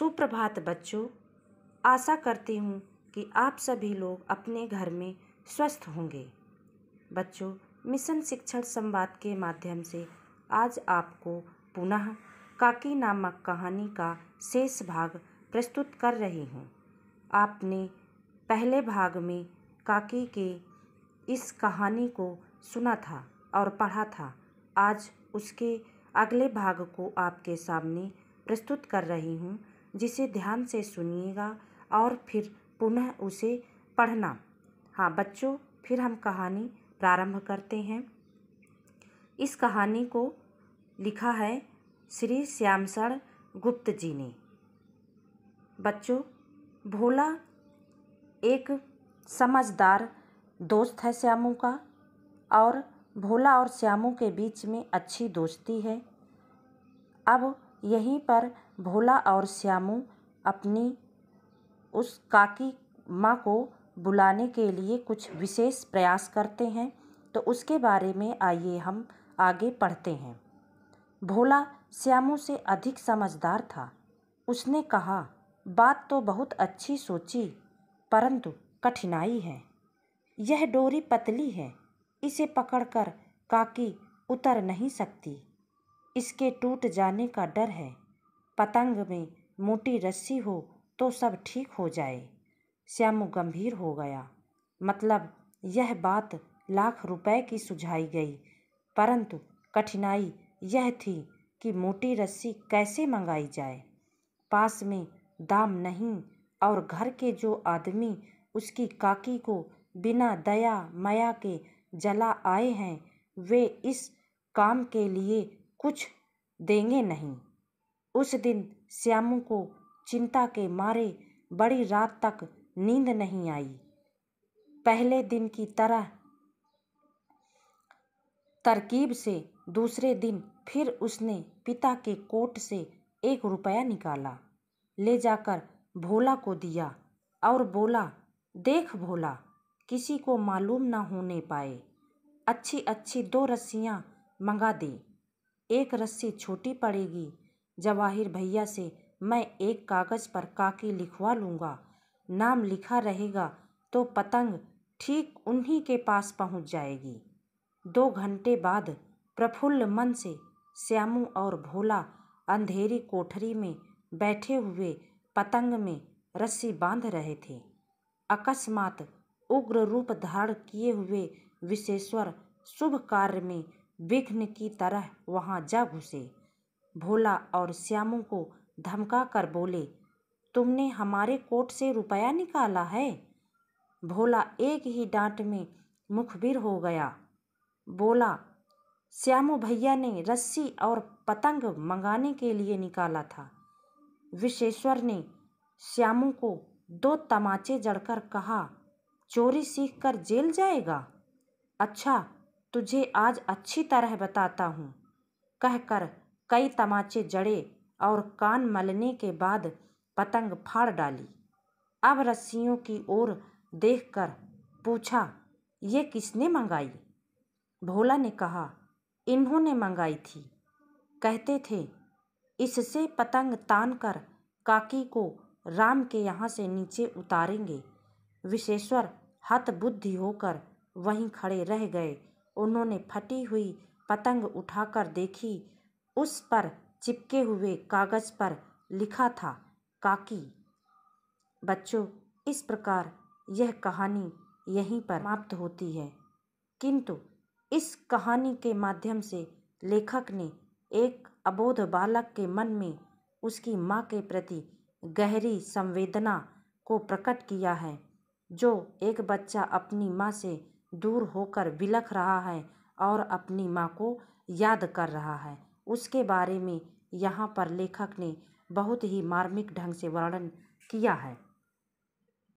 सुप्रभात बच्चों आशा करती हूँ कि आप सभी लोग अपने घर में स्वस्थ होंगे बच्चों मिशन शिक्षण संवाद के माध्यम से आज आपको पुनः काकी नामक कहानी का शेष भाग प्रस्तुत कर रही हूँ आपने पहले भाग में काकी के इस कहानी को सुना था और पढ़ा था आज उसके अगले भाग को आपके सामने प्रस्तुत कर रही हूँ जिसे ध्यान से सुनिएगा और फिर पुनः उसे पढ़ना हाँ बच्चों फिर हम कहानी प्रारंभ करते हैं इस कहानी को लिखा है श्री श्यामसर गुप्त जी ने बच्चों भोला एक समझदार दोस्त है श्यामू का और भोला और श्यामू के बीच में अच्छी दोस्ती है अब यहीं पर भोला और श्यामू अपनी उस काकी माँ को बुलाने के लिए कुछ विशेष प्रयास करते हैं तो उसके बारे में आइए हम आगे पढ़ते हैं भोला श्यामू से अधिक समझदार था उसने कहा बात तो बहुत अच्छी सोची परंतु कठिनाई है यह डोरी पतली है इसे पकड़कर काकी उतर नहीं सकती इसके टूट जाने का डर है पतंग में मोटी रस्सी हो तो सब ठीक हो जाए श्यामू गंभीर हो गया मतलब यह बात लाख रुपए की सुझाई गई परंतु कठिनाई यह थी कि मोटी रस्सी कैसे मंगाई जाए पास में दाम नहीं और घर के जो आदमी उसकी काकी को बिना दया मया के जला आए हैं वे इस काम के लिए कुछ देंगे नहीं उस दिन श्यामू को चिंता के मारे बड़ी रात तक नींद नहीं आई पहले दिन की तरह तरकीब से दूसरे दिन फिर उसने पिता के कोट से एक रुपया निकाला ले जाकर भोला को दिया और बोला देख भोला किसी को मालूम ना होने पाए अच्छी अच्छी दो रस्सियाँ मंगा दी एक रस्सी छोटी पड़ेगी जवाहिर भैया से मैं एक कागज़ पर काकी लिखवा लूँगा नाम लिखा रहेगा तो पतंग ठीक उन्हीं के पास पहुँच जाएगी दो घंटे बाद प्रफुल्ल मन से श्यामू और भोला अंधेरी कोठरी में बैठे हुए पतंग में रस्सी बांध रहे थे अकस्मात उग्र रूप धारण किए हुए विशेश्वर शुभ कार्य में विघ्न की तरह वहाँ जा घुसे भोला और श्यामू को धमका कर बोले तुमने हमारे कोट से रुपया निकाला है भोला एक ही डांट में मुखबिर हो गया बोला श्यामू भैया ने रस्सी और पतंग मंगाने के लिए निकाला था विशेश्वर ने श्यामू को दो तमाचे जड़कर कहा चोरी सीख कर जेल जाएगा अच्छा तुझे आज अच्छी तरह बताता हूँ कहकर कई तमाचे जड़े और कान मलने के बाद पतंग फाड़ डाली अब रस्सियों की ओर देखकर पूछा ये किसने मंगाई भोला ने कहा इन्होंने मंगाई थी कहते थे इससे पतंग तान कर काकी को राम के यहाँ से नीचे उतारेंगे विशेश्वर बुद्धि होकर वहीं खड़े रह गए उन्होंने फटी हुई पतंग उठाकर देखी उस पर चिपके हुए कागज पर लिखा था काकी बच्चों इस प्रकार यह कहानी यहीं पर समाप्त होती है किंतु इस कहानी के माध्यम से लेखक ने एक अबोध बालक के मन में उसकी माँ के प्रति गहरी संवेदना को प्रकट किया है जो एक बच्चा अपनी माँ से दूर होकर विलख रहा है और अपनी माँ को याद कर रहा है उसके बारे में यहाँ पर लेखक ने बहुत ही मार्मिक ढंग से वर्णन किया है